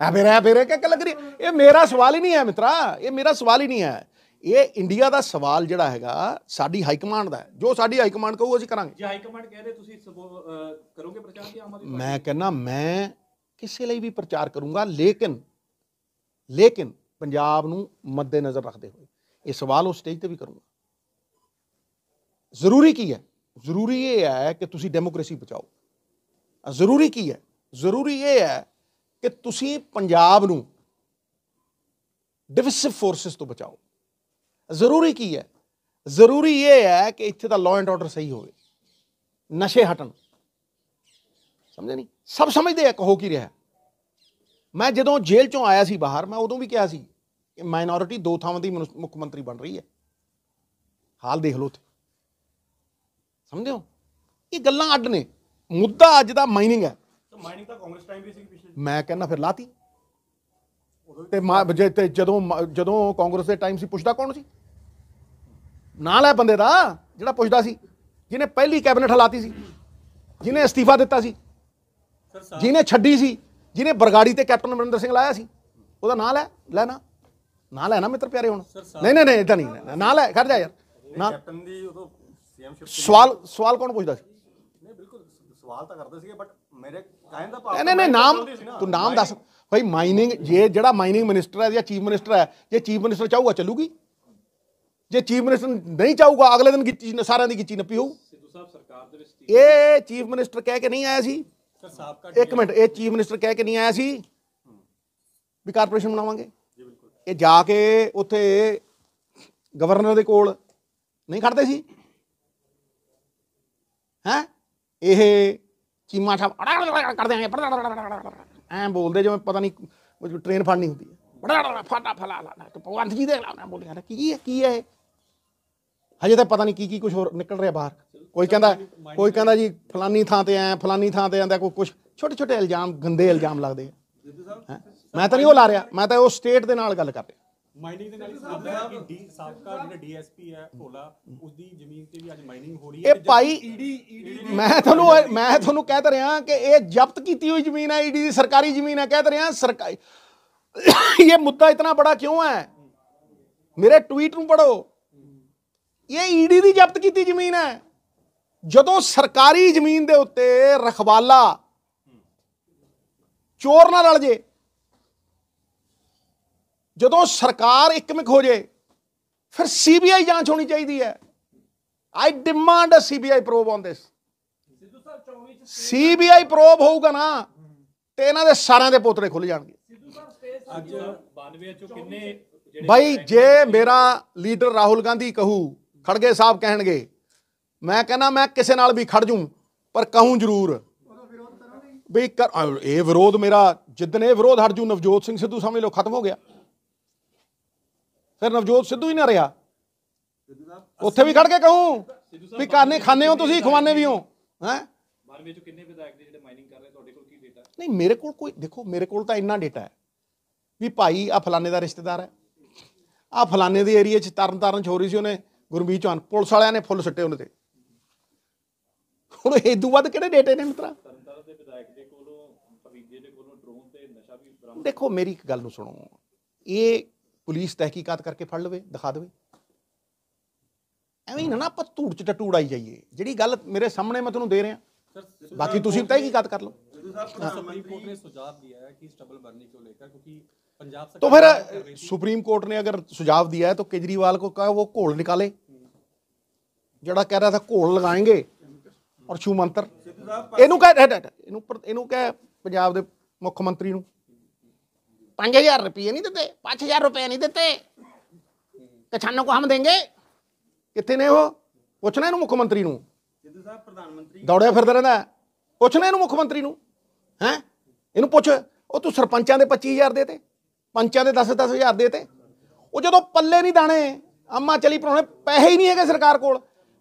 ਆ ਫਿਰ ਆ ਫਿਰ ਕਿ ਲੱਗ ਰਹੀ ਇਹ ਮੇਰਾ ਸਵਾਲ ਹੀ ਨਹੀਂ ਹੈ ਮਿੱਤਰਾ ਇਹ ਮੇਰਾ ਸਵਾਲ ਹੀ ਨਹੀਂ ਹੈ ਇਹ ਇੰਡੀਆ ਦਾ ਸਵਾਲ ਜਿਹੜਾ ਹੈਗਾ ਸਾਡੀ ਹਾਈ ਕਮਾਂਡ ਦਾ ਜੋ ਸਾਡੀ ਹਾਈ ਕਮਾਂਡ ਕਹੂ ਅਸੀਂ ਕਰਾਂਗੇ ਜੇ ਹਾਈ ਕਮਾਂਡ ਕਹੇ ਤੁਸੀਂ ਕਰੋਗੇ ਪ੍ਰਚਾਰ ਕੀ ਆਮ ਆਦਮੀ ਮੈਂ ਕਹਿੰਦਾ ਮੈਂ ਕਿਸੇ ਲਈ ਵੀ ਪ੍ਰਚਾਰ ਕਰੂੰਗਾ ਲੇਕਿਨ ਲੇਕਿਨ ਪੰਜਾਬ ਨੂੰ ਮੱਦੇ ਨਜ਼ਰ ਰੱਖਦੇ ਹੋਏ ਇਹ ਸਵਾਲ ਉਸ ਸਟੇਜ ਤੇ ਵੀ ਕਰੂੰਗਾ ਜ਼ਰੂਰੀ ਕੀ ਹੈ ਜ਼ਰੂਰੀ ਇਹ ਹੈ ਕਿ ਤੁਸੀਂ ਡੈਮੋਕ੍ਰੇਸੀ ਬਚਾਓ ਜ਼ਰੂਰੀ ਕੀ ਹੈ ਜ਼ਰੂਰੀ ਇਹ ਹੈ ਕਿ ਤੁਸੀਂ ਪੰਜਾਬ ਨੂੰ ਡਿਵਿਸਿਵ ਫੋਰਸਸ ਤੋਂ ਬਚਾਓ ਜ਼ਰੂਰੀ ਕੀ ਹੈ ਜ਼ਰੂਰੀ ਇਹ ਹੈ ਕਿ ਇੱਥੇ ਦਾ ਲਾਅ ਐਂਡ ਆਰਡਰ ਸਹੀ ਹੋਵੇ ਨਸ਼ੇ ਹਟਣ ਸਮਝ ਨਹੀਂ ਸਭ ਸਮਝਦੇ ਆ ਕਹੋ ਕੀ ਰਿਹਾ ਮੈਂ ਜਦੋਂ ਜੇਲ੍ਹ ਚੋਂ ਆਇਆ ਸੀ ਬਾਹਰ ਮੈਂ ਉਦੋਂ ਵੀ ਕਿਹਾ ਸੀ ਕਿ ਮਾਈਨੋਰਿਟੀ ਦੋ ਥਾਵਾਂ ਦੀ ਮੁੱਖ ਮੰਤਰੀ ਬਣ ਰਹੀ ਹੈ ਹਾਲ ਦੇਖ ਲੋ ਤੇ ਸਮਝਿਓ ਇਹ ਗੱਲਾਂ ਅੱਡ ਨੇ ਮੁੱਦਾ ਅੱਜ ਦਾ ਮਾਈਨਿੰਗ ਹੈ ਮਾਈਨਿੰਗ ਤਾਂ ਕਾਂਗਰਸ ਟਾਈਮ ਵੀ ਸੀ ਪਿਛਲੇ ਮੈਂ ਕਹਿੰਦਾ ਫਿਰ ਲਾਤੀ ਤੇ ਮਾ- ਜੇ- ਤੇ ਜਦੋਂ ਜਦੋਂ ਕਾਂਗਰਸ ਦੇ ਟਾਈਮ ਸੀ ਪੁੱਛਦਾ ਕੌਣ ਸੀ ਨਾਂ ਲੈ ਬੰਦੇ ਦਾ ਜਿਹੜਾ ਪੁੱਛਦਾ ਸੀ ਜਿਹਨੇ ਪਹਿਲੀ ਕੈਬਨਿਟ ਹਲਾਤੀ ਸੀ ਜਿਹਨੇ ਅਸਤੀਫਾ ਦਿੱਤਾ ਸੀ ਜਿਹਨੇ ਛੱਡੀ ਸੀ ਜਿਹਨੇ ਬਰਗਾੜੀ ਤੇ ਕੈਪਟਨ ਅਮਰਿੰਦਰ ਸਿੰਘ ਲਾਇਆ ਸੀ ਉਹਦਾ ਨਾਂ ਲੈ ਲੈ ਨਾ ਨਾਂ ਲੈ ਨਾ ਮਿੱਤਰ ਪਿਆਰੇ ਹੁਣ ਨਹੀਂ ਨਹੀਂ ਨਹੀਂ ਇਦਾਂ ਨਹੀਂ ਨਾਂ ਲੈ ਖੜ ਜਾ ਯਾਰ ਨਾਂ ਕੈਪਟਨ ਦੀ ਉਦੋਂ ਸੀਐਮਸ਼ਿਪ ਸਵਾਲ ਸਵਾਲ ਕੌਣ ਪੁੱਛਦਾ ਸੀ ਨਹੀਂ ਬਿਲਕੁਲ ਸਵਾਲ ਤਾਂ ਕਰਦੇ ਸੀਗੇ ਬਟ ਮੇਰੇ ਕਹਿੰਦਾ ਦਾ ਭਾਵ ਨਹੀਂ ਨਹੀਂ ਨਹੀਂ ਨਾਮ ਤੂੰ ਨਾਮ ਦੱਸ ਭਾਈ ਮਾਈਨਿੰਗ ਜੇ ਜਿਹੜਾ ਮਾਈਨਿੰਗ ਮਿਨਿਸਟਰ ਹੈ ਜਾਂ ਚੀਫ ਮਿਨਿਸਟਰ ਹੈ ਜੇ ਚੀਫ ਮਿਨਿਸਟਰ ਚਾਹੂਗਾ ਚੱਲੂਗੀ ਜੇ ਚੀਫ ਮਿਨਿਸਟਰ ਨਹੀਂ ਚਾਹੂਗਾ ਅਗਲੇ ਦਿਨ ਗਿੱਚੀ ਸਾਰਿਆਂ ਦੀ ਗਿੱਚੀ ਨੱਪੀ ਹੋਊ ਸਿੱਧੂ ਸਾਹਿਬ ਸਰਕਾਰ ਦੇ ਵਿੱਚ ਇਹ ਚੀਫ ਮਿਨਿਸਟਰ ਕਹਿ ਕੇ ਨਹੀਂ ਆਇਆ ਸੀ ਇੱਕ ਮਿੰਟ ਇਹ ਚੀਫ ਮਿਨਿਸਟਰ ਕਹਿ ਕੇ ਨਹੀਂ ਆਇਆ ਸੀ ਵੀ ਕਾਰਪੋਰੇਸ਼ਨ ਬਣਾਵਾਂਗੇ ਜੀ ਬਿਲਕੁਲ ਇਹ ਜਾ ਕੇ ਉੱਥੇ ਗਵਰਨਰ ਦੇ ਕੋਲ ਨਹੀਂ ਖੜਦੇ ਸੀ ਹੈ ਇਹ ਚੀਮਾ ਸਾਹਿਬ ਕਰਦੇ ਆਂ ਪਰ ਐਂ ਬੋਲਦੇ ਜਿਵੇਂ ਪਤਾ ਨਹੀਂ ਟ੍ਰੇਨ ਫੜਨੀ ਹੁੰਦੀ ਹੈ ਬੜਾ ਫਟਾ ਫਲਾ ਲਾ ਤੇ ਭਗਵੰਤ ਜੀ ਦੇ ਲਾਉਣਾ ਬੋਲੀਆਂ ਕੀ ਹੈ ਕੀ ਹੈ ਹਜੇ ਤਾਂ ਪਤਾ ਨਹੀਂ ਕੀ ਕੀ ਕੁਝ ਹੋਰ ਨਿਕਲ ਰਿਹਾ ਬਾਹਰ ਕੋਈ ਕਹਿੰਦਾ ਕੋਈ ਕਹਿੰਦਾ ਜੀ ਫਲਾਨੀ ਥਾਂ ਤੇ ਆਇਆ ਫਲਾਨੀ ਥਾਂ ਤੇ ਆਂਦਾ ਕੋਈ ਕੁਝ ਛੋਟੇ ਛੋਟੇ ਇਲਜ਼ਾਮ ਗੰਦੇ ਇਲਜ਼ਾਮ ਲੱਗਦੇ ਮੈਂ ਤਾਂ ਨਹੀਂ ਉਹ ਲਾ ਰਿਹਾ ਮੈਂ ਤਾਂ ਉਹ ਸਟੇਟ ਦੇ ਨਾਲ ਗੱਲ ਕਰ ਰਿਹਾ ਮਾਈਨਿੰਗ ਦੇ ਨਾਲ ਸਾਬਕਾ ਕਿ ਡੀ ਸਾਬਕਾ ਜਿਹੜਾ ਡੀਐਸਪੀ ਹੈ ਭੋਲਾ ਉਸਦੀ ਜ਼ਮੀਨ ਤੇ ਵੀ ਅੱਜ ਮਾਈਨਿੰਗ ਹੋ ਰਹੀ ਹੈ ਇਹ ਭਾਈ e e e ਮੈਂ ਤੁਹਾਨੂੰ ਮੈਂ ਤੁਹਾਨੂੰ ਕਹਿ ਤਾਂ ਰਿਹਾ ਕਿ ਇਹ ਜ਼ਬਤ ਕੀਤੀ ਹੋਈ ਜ਼ਮੀਨ ਹੈ ਈਡੀ ਦੀ ਸਰਕਾਰੀ ਜ਼ਮੀਨ ਹੈ ਕਹਿ ਤਾਂ ਰਿਹਾ ਸਰਕਾਰੀ ਇਹ ਮੁੱਦਾ ਇਤਨਾ ਬੜਾ ਕਿਉਂ ਹੈ ਮੇਰੇ ਟਵੀਟ ਨੂੰ ਪੜੋ ਇਹ ਈਡੀ ਦੀ ਜ਼ਬਤ ਕੀਤੀ ਜ਼ਮੀਨ ਹੈ ਜਦੋਂ ਸਰਕਾਰੀ ਜ਼ਮੀਨ ਦੇ ਉੱਤੇ ਰਖਵਾਲਾ ਚੋਰ ਨਾਲ ਰਲ ਜੇ ਜਦੋਂ ਸਰਕਾਰ ਇੱਕਮਿਕ ਹੋ ਜੇ ਫਿਰ ਸੀਬੀਆਈ ਜਾਂਚ ਹੋਣੀ ਚਾਹੀਦੀ ਹੈ I demand a CBI probe on this Sidhu 24 CBI probe ਹੋਊਗਾ ਨਾ ਤੇ ਇਹਨਾਂ ਦੇ ਸਾਰਿਆਂ ਦੇ ਪੋਤਰੇ ਖੁੱਲ ਜਾਣਗੇ ਸਿੱਧੂ ਸਪੇਸ ਅੱਜ 92 ਚੋਂ ਕਿੰਨੇ ਭਾਈ ਜੇ ਮੇਰਾ ਲੀਡਰ ਰਾਹੁਲ ਗਾਂਧੀ ਕਹੂ ਖੜਗੇ ਸਾਹਿਬ ਕਹਿਣਗੇ ਮੈਂ ਕਹਿੰਦਾ ਮੈਂ ਕਿਸੇ ਨਾਲ ਵੀ ਖੜ ਜੂ ਪਰ ਕਹੂੰ ਜ਼ਰੂਰ ਵੀ ਇਹ ਵਿਰੋਧ ਮੇਰਾ ਜਿੱਦਨੇ ਵਿਰੋਧ ਹਟ ਜੂ ਨਵਜੋਤ ਸਿੰਘ ਸਿੱਧੂ ਸਮਝ ਲਓ ਖਤਮ ਹੋ ਗਿਆ ਫਿਰ ਨਵਜੋਤ ਸਿੱਧੂ ਹੀ ਨਾ ਰਿਹਾ ਉੱਥੇ ਵੀ ਖੜ ਕੇ ਕਹੂੰ ਵੀ ਕਾਨੇ ਖਾਨੇ ਹੋ ਤੁਸੀਂ ਖਵਾਨੇ ਵੀ ਹੋ ਹੈ ਬਾਰਵੇਂ ਚ ਕਿੰਨੇ ਵਿਧਾਇਕ ਦੇ ਜਿਹੜੇ ਮਾਈਨਿੰਗ ਕਰ ਰਹੇ ਤੁਹਾਡੇ ਕੋਲ ਕੀ ਡੇਟਾ ਨਹੀਂ ਮੇਰੇ ਕੋਲ ਕੋਈ ਦੇਖੋ ਮੇਰੇ ਕੋਲ ਤਾਂ ਇੰਨਾ ਡੇਟਾ ਹੈ ਵੀ ਭਾਈ ਆ ਫਲਾਣੇ ਦਾ ਰਿਸ਼ਤੇਦਾਰ ਹੈ ਆ ਫਲਾਣੇ ਦੇ ਏਰੀਆ 'ਚ ਤਰਨ ਤਰਨ ਛੋਰੀ ਸੀ ਉਹਨੇ ਗੁਰਮੀਤ ਚੌਹਾਨ ਪੁਲਿਸ ਵਾਲਿਆਂ ਨੇ ਫੁੱਲ ਸੱਟੇ ਉਹਨੇ ਤੇ ਹੁਣ ਇਹ ਤੋਂ ਵੱਧ ਕਿਹੜੇ ਡੇਟੇ ਨੇ ਮਿੱਤਰਾ ਦੇਖੋ ਮੇਰੀ ਇੱਕ ਗੱਲ ਨੂੰ ਸੁਣੋ ਇਹ ਪੁਲਿਸ ਤਹਿਕੀਕਾਤ ਕਰਕੇ ਫੜ ਲਵੇ ਦਿਖਾ ਦੇਵੇ ਐਵੇਂ ਨਾ ਨਾ ਆਪਾਂ ਧੂੜ ਚ ਟਟੂੜ ਆਈ ਜਾਈਏ ਜਿਹੜੀ ਗੱਲ ਮੇਰੇ ਸਾਹਮਣੇ ਮੈਂ ਤੁਹਾਨੂੰ ਦੇ ਰਿਹਾ ਬਾਕੀ ਤੁਸੀਂ ਤਹਿਕੀਕਾਤ ਕਰ ਲਓ ਤੋ ਫਿਰ ਸੁਪਰੀਮ ਕੋਰਟ ਨੇ ਅਗਰ ਸੁਝਾਵ ਦਿਆ ਹੈ ਤਾਂ ਕੇਜਰੀਵਾਲ ਕੋ ਕਹੋ ਉਹ ਘੋਲ ਨਿਕਾਲੇ ਜਿਹੜਾ ਕਹਿ ਰਿਹਾ ਸੀ ਘੋਲ ਲਗਾਏਗੇ ਔਰ ਛੂ ਮੰਤਰ ਇਹਨੂੰ ਕਹ ਇਹਨੂੰ ਇਹਨੂੰ ਕਹਿ ਪੰਜਾਬ ਦੇ ਮੁੱਖ ਮੰਤਰੀ ਨੂੰ 5000 ਰੁਪਏ ਨਹੀਂ ਦਿੱਤੇ 5000 ਰੁਪਏ ਨਹੀਂ ਦਿੱਤੇ देते ਕਿਸਾਨਾਂ ਕੋ ਹਮ ਦੇਂਗੇ ਕਿੱਥੇ ਨੇ ਉਹ ਪੁੱਛਣਾ ਇਹਨੂੰ ਮੁੱਖ ਮੰਤਰੀ ਨੂੰ ਸਿੱਧੂ ਸਾਹਿਬ ਪ੍ਰਧਾਨ ਮੰਤਰੀ ਦੌੜਿਆ ਫਿਰਦਾ ਰਹਿੰਦਾ ਪੁੱਛਣਾ ਇਹਨੂੰ ਮੁੱਖ ਮੰਤਰੀ ਨੂੰ ਹੈ ਇਹਨੂੰ ਪੁੱਛ ਉਹ ਤੂੰ ਸਰਪੰਚਾਂ ਦੇ 25000 ਦੇ ਤੇ ਪੰਚਾਂ ਦੇ 10 10000 ਦੇ ਤੇ ਉਹ ਜਦੋਂ ਪੱਲੇ ਨਹੀਂ ਦਾਣੇ ਅੰਮਾ ਚਲੀ ਪਰੋਣੇ ਪੈਸੇ ਹੀ ਨਹੀਂ ਹੈਗੇ ਸਰਕਾਰ ਕੋਲ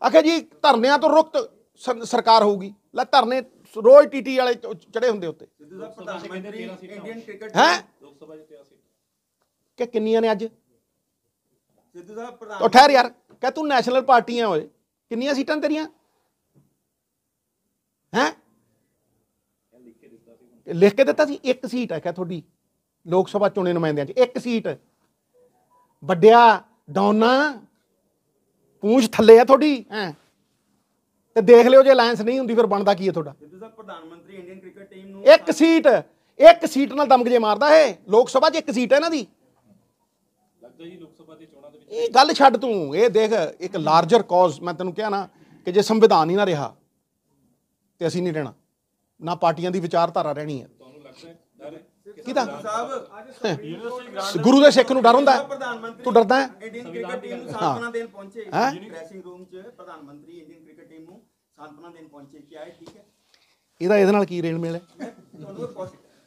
ਆਖੇ ਜੀ ਧਰਨਿਆਂ ਤੋਂ ਰੁਕਤ ਸਰਕਾਰ ਹੋਊਗੀ ਲੈ ਧਰਨੇ ਰੋਜ਼ ਟੀਟੀ ਵਾਲੇ ਚੜੇ ਹੁੰਦੇ ਉੱਤੇ ਪ੍ਰਧਾਨ ਮੰਤਰੀ ਇੰਡੀਅਨ ਕ੍ਰਿਕਟ ਹੈ ਲੋਕ ਸਭਾ ਦੇ ਕਿ ਕਿੰਨੀਆਂ ਨੇ ਅੱਜ ਸਿੱਧੂ ਸਾਹਿਬ ਪ੍ਰਧਾਨ ਉਹ ਠਹਿਰ ਯਾਰ ਕਹ ਤੂੰ ਨੈਸ਼ਨਲ ਪਾਰਟੀਆਂ ਓਏ ਕਿੰਨੀਆਂ ਸੀਟਾਂ ਤੇਰੀਆਂ ਹੈ ਲਿਖ ਕੇ ਦਿੱਤਾ ਸੀ ਇੱਕ ਸੀਟ ਹੈ ਕਹ ਤੁਹਾਡੀ ਲੋਕ ਸਭਾ ਚੋਣੇ ਨੁਮਾਇੰਦਿਆਂ 'ਚ ਇੱਕ ਸੀਟ ਵੱਡਿਆ ਡੌਨਾ ਪੂੰਛ ਥੱਲੇ ਆ ਤੁਹਾਡੀ ਹੈ ਤੇ ਦੇਖ ਲਿਓ ਜੇ ਅਲਾਈਅੰਸ ਨਹੀਂ ਹੁੰਦੀ ਫਿਰ ਬਣਦਾ ਕੀ ਹੈ ਤੁਹਾਡਾ ਸਿੱਧੂ ਸਾਹਿਬ ਪ੍ਰਧਾਨ ਮੰਤਰੀ ਇੰਡੀਅਨ ਕ੍ਰਿਕਟ ਟੀਮ ਨੂੰ ਇੱਕ ਸੀਟ ਇੱਕ ਸੀਟ ਨਾਲ ਦਮਕ ਜੇ ਮਾਰਦਾ ਹੈ ਲੋਕ ਸਭਾ 'ਚ ਇੱਕ ਸੀਟ ਹੈ ਇਹਨਾਂ ਦੀ ਲੱਗਦਾ ਜੀ ਲੋਕ ਸਭਾ ਦੇ ਚੋਣਾਂ ਦੇ ਵਿੱਚ ਇਹ ਗੱਲ ਛੱਡ ਤੂੰ ਇਹ ਦੇਖ ਇੱਕ ਲਾਰਜਰ ਕਾਜ਼ ਮੈਂ ਤੈਨੂੰ ਕਿਹਾ ਨਾ ਕਿ ਜੇ ਸੰਵਿਧਾਨ ਹੀ ਨਾ ਰਿਹਾ ਤੇ ਅਸੀਂ ਨਹੀਂ ਰਹਿਣਾ ਨਾ ਪਾਰਟੀਆਂ ਦੀ ਵਿਚਾਰਧਾਰਾ ਰਹਿਣੀ ਹੈ ਕਿਹਦਾ ਗੁਰੂ ਦੇ ਸਿੱਖ ਨੂੰ ਡਰ ਹੁੰਦਾ ਤੂੰ ਡਰਦਾ ਹੈ ਇੰਡੀਅਨ ਕ੍ਰਿਕਟ ਟੀਮ ਨੂੰ ਸਾਂਤਵਨਾ ਦੇਣ ਪਹੁੰਚੇ ਡ੍ਰੈਸਿੰਗ ਰੂਮ 'ਚ ਪ੍ਰਧਾਨ ਮੰਤਰੀ ਇੰਡੀਅਨ ਕ੍ਰਿਕਟ ਟੀਮ ਨੂੰ ਸਾਂਤਵਨਾ ਦੇਣ ਪਹੁੰਚੇ ਕਿ ਆਏ ਠੀਕ ਹੈ ਇਹਦਾ ਇਹਦੇ ਨਾਲ ਕੀ ਰੇਲ ਮੇਲ ਹੈ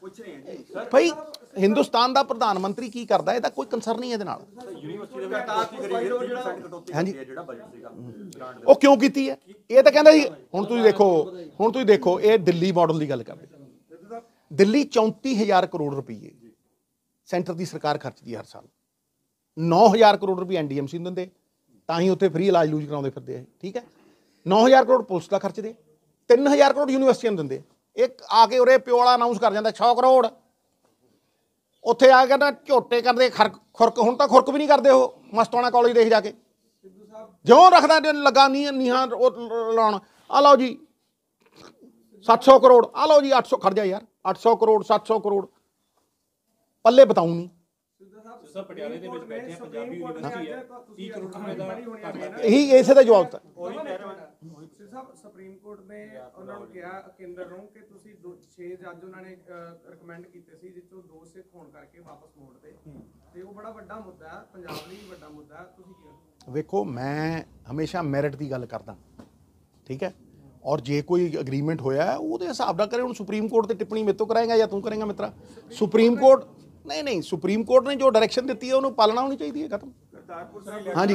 ਪੁੱਛ ਰਹੇ ਹਾਂ ਸਰ ਭਾਈ ਹਿੰਦੁਸਤਾਨ ਦਾ ਪ੍ਰਧਾਨ ਮੰਤਰੀ ਕੀ ਕਰਦਾ ਇਹਦਾ ਕੋਈ ਕੰਸਰਨ ਨਹੀਂ ਇਹਦੇ ਨਾਲ ਯੂਨੀਵਰਸਿਟੀ ਦੇ ਹਾਂਜੀ ਜਿਹੜਾ ਬਜਟ ਸੀਗਾ ਉਹ ਕਿਉਂ ਕੀਤੀ ਹੈ ਇਹ ਤਾਂ ਕਹਿੰਦਾ ਸੀ ਹੁਣ ਤੁਸੀਂ ਦੇਖੋ ਹੁਣ ਤੁਸੀਂ ਦੇਖੋ ਇਹ ਦਿੱਲੀ ਮਾਡਲ ਦੀ ਗੱਲ ਕਰਦੇ ਦਿੱਲੀ 34000 ਕਰੋੜ ਰੁਪਏ ਸੈਂਟਰ ਦੀ ਸਰਕਾਰ ਖਰਚਦੀ ਹੈ ਹਰ ਸਾਲ 9000 ਕਰੋੜ ਰੁਪਏ ਐਨਡੀਐਮਸੀ ਨੂੰ ਦਿੰਦੇ ਤਾਂ ਹੀ ਉੱਥੇ ਫ੍ਰੀ ਇਲਾਜ ਲੂਜ ਕਰਾਉਂਦੇ ਫਿਰਦੇ ਆ ਠੀਕ ਹੈ 9000 ਕਰੋੜ ਪੁਲਿਸ ਦਾ ਖਰਚਦੇ 3000 ਕਰੋੜ ਯੂਨੀਵਰਸਿਟੀਆਂ ਨੂੰ ਦਿੰਦੇ ਇੱਕ ਆ ਕੇ ਉਰੇ ਪਿਓ ਵਾਲਾ ਅਨਾਉਂਸ ਕਰ ਜਾਂਦਾ 6 ਕਰੋੜ ਉੱਥੇ ਆ ਕੇ ਨਾ ਝੋਟੇ ਕਰਦੇ ਖੁਰਕ ਹੁਣ ਤਾਂ ਖੁਰਕ ਵੀ ਨਹੀਂ ਕਰਦੇ ਉਹ ਮਸਤੋਣਾ ਕਾਲਜ ਦੇਖ ਜਾ ਕੇ ਜਿਉਂ ਰੱਖਦਾ ਲਗਾ ਨਹੀਂ ਨੀਹਾਂ ਲਾਉਣ ਆ ਲਓ ਜੀ 700 ਕਰੋੜ ਆ ਲਓ ਜੀ 800 ਖੜ ਜਾ ਯਾਰ 800 ਕਰੋੜ 700 ਕਰੋੜ ਪੱਲੇ ਬਤਾਉਂ ਨਹੀਂ ਸਾਹਿਬ ਪਟਿਆਲੇ ਦੇ ਵਿੱਚ ਬੈਠੇ ਆ ਪੰਜਾਬੀ ਯੂਨੀਵਰਸਿਟੀ ਹੈ 30 ਕਰੋੜ ਰੁਪਏ ਦਾ ਇਹੀ ਇਸੇ ਦਾ ਜਵਾਬ ਤਾਂ ਉਹੀ ਕਹਿ ਰਿਹਾ ਸਾਹਿਬ ਸੁਪਰੀਮ ਕੋਰਟ ਨੇ ਉਹਨਾਂ ਨੂੰ ਕਿਹਾ ਕੇਂਦਰ ਨੂੰ ਕਿ ਤੁਸੀਂ 6 ਜੱਜ ਉਹਨਾਂ ਨੇ ਰეკਮੈਂਡ ਕੀਤੇ ਸੀ ਜਿੱਥੋਂ ਦੋ ਸਿੱਖ ਹੋਣ ਕਰਕੇ ਵਾਪਸ ਮੋੜ ਤੇ ਤੇ ਉਹ ਬੜਾ ਵੱਡਾ ਮੁੱਦਾ ਹੈ ਪੰਜਾਬ ਲਈ ਵੱਡਾ ਮੁੱਦਾ ਤੁਸੀਂ ਕੀ ਵੇਖੋ ਮੈਂ ਹਮੇਸ਼ਾ ਮੈਰਿਟ ਦੀ ਗੱਲ ਕਰਦਾ ਠੀਕ ਹੈ ਔਰ ਜੇ ਕੋਈ ਅਗਰੀਮੈਂਟ ਹੋਇਆ ਉਹਦੇ ਹਿਸਾਬ ਨਾਲ ਕਰੇ ਹੁਣ ਸੁਪਰੀਮ ਕੋਰਟ ਤੇ ਟਿੱਪਣੀ ਮੇਤੋਂ ਕਰਾਏਗਾ ਜਾਂ ਤੂੰ ਕਰੇਗਾ ਮਿੱਤਰਾ ਸੁਪਰੀਮ ਕੋਰਟ ਨਹੀਂ ਨਹੀਂ ਸੁਪਰੀਮ ਕੋਰਟ ਨੇ ਜੋ ਡਾਇਰੈਕਸ਼ਨ ਦਿੱਤੀ ਹੈ ਉਹਨੂੰ ਪਾਲਣਾ ਹੋਣੀ ਚਾਹੀਦੀ ਹੈ ਖਤਮ ਹਾਂਜੀ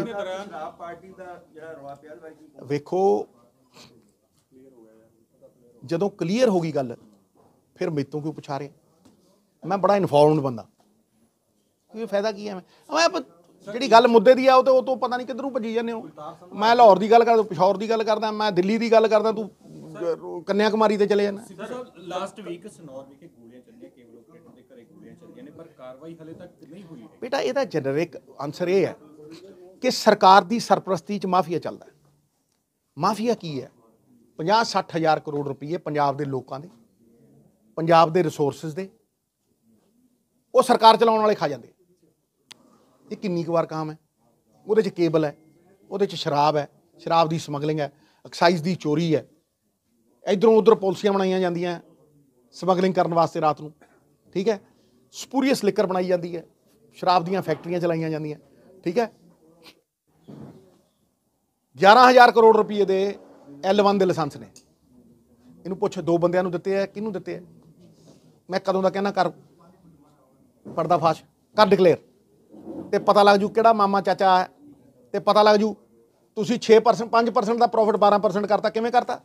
ਵੇਖੋ ਜਦੋਂ ਕਲੀਅਰ ਹੋ ਗਈ ਗੱਲ ਫਿਰ ਮੇਤੋਂ ਕਿਉਂ ਪੁੱਛਾ ਰਿਹਾ ਮੈਂ ਬੜਾ ਇਨਫੋਰਮਡ ਬੰਦਾ ਕੀ ਫਾਇਦਾ ਕੀ ਹੈ ਮੈਂ ਮੈਂ ਜਿਹੜੀ ਗੱਲ ਮੁੱਦੇ ਦੀ ਆ ਉਹ ਤੇ ਉਹ ਤੋਂ ਪਤਾ ਨਹੀਂ ਕਿੱਧਰੋਂ ਭੱਜੀ ਜਾਂਦੇ ਹੋ ਮੈਂ ਲਾਹੌਰ ਦੀ ਗੱਲ ਕਰਦਾ ਪਸ਼ੌਰ ਦੀ ਗੱਲ ਕਰਦਾ ਮੈਂ ਦਿੱਲੀ ਦੀ ਗੱਲ ਕਰਦਾ ਤੂੰ ਕੰਨਿਆ ਕੁਮਾਰੀ ਤੇ ਚਲੇ ਜਾਣਾ ਲਾਸਟ ਵੀਕ ਸਨੌਰ ਵਿਖੇ ਗੋਲੀਆਂ ਚੱਲੀਆਂ ਕੇਵਲ ਉਹ ਦੇ ਘਰੇ ਗੋਲੀਆਂ ਚੱਲੀਆਂ ਨੇ ਪਰ ਕਾਰਵਾਈ ਹਲੇ ਤੱਕ ਨਹੀਂ ਹੋਈ ਬੇਟਾ ਇਹਦਾ ਜਨਰਿਕ ਆਨਸਰ ਇਹ ਹੈ ਕਿ ਸਰਕਾਰ ਦੀ ਸਰਪ੍ਰਸਤੀ 'ਚ ਮਾਫੀਆ ਚੱਲਦਾ ਮਾਫੀਆ ਕੀ ਹੈ 50 60000 ਕਰੋੜ ਰੁਪਏ ਪੰਜਾਬ ਦੇ ਲੋਕਾਂ ਦੇ ਪੰਜਾਬ ਦੇ ਰਿਸੋਰਸਸ ਦੇ ਉਹ ਸਰਕਾਰ ਚਲਾਉਣ ਵਾਲੇ ਖਾ ਜਾਂਦੇ ਇਹ ਕਿੰਨੀ ਕੁ ਵਾਰ ਕਾਮ ਹੈ ਉਹਦੇ 'ਚ ਕੇਬਲ ਹੈ ਉਹਦੇ 'ਚ ਸ਼ਰਾਬ ਹੈ ਸ਼ਰਾਬ ਦੀ ਸਮਗਲਿੰਗ ਹੈ ਐਕਸਾਈਜ਼ ਦੀ ਚੋਰੀ ਹੈ ਇਧਰੋਂ ਉਧਰ ਪਾਲਿਸੀਆਂ ਬਣਾਈਆਂ ਜਾਂਦੀਆਂ ਸਮਗਲਿੰਗ ਕਰਨ ਵਾਸਤੇ ਰਾਤ ਨੂੰ ਠੀਕ ਹੈ ਸਪੂਰੀਅਸ ਲਿਕਰ ਬਣਾਈ ਜਾਂਦੀ ਹੈ ਸ਼ਰਾਬ ਦੀਆਂ ਫੈਕਟਰੀਆਂ ਚਲਾਈਆਂ ਜਾਂਦੀਆਂ ਠੀਕ ਹੈ 11000 ਕਰੋੜ ਰੁਪਏ ਦੇ L1 ਦੇ ਲਾਇਸੈਂਸ ਨੇ ਇਹਨੂੰ ਪੁੱਛ ਦੋ ਬੰਦਿਆਂ ਨੂੰ ਦਿੱਤੇ ਆ ਕਿਹਨੂੰ ਦਿੱਤੇ ਆ ਮੈਂ ਕਦੋਂ ਦਾ ਕਹਿਣਾ ਕਰ ਪਰਦਾਫਾਸ਼ ਕਰ ਡਿਕਲੇਅਰ ਤੇ ਪਤਾ ਲੱਗ ਜੂ ਕਿਹੜਾ ਮਾਮਾ ਚਾਚਾ ਹੈ ਤੇ ਪਤਾ ਲੱਗ ਜੂ ਤੁਸੀਂ 6% 5% ਦਾ ਪ੍ਰੋਫਿਟ 12% ਕਰਤਾ ਕਿਵੇਂ ਕਰਤਾ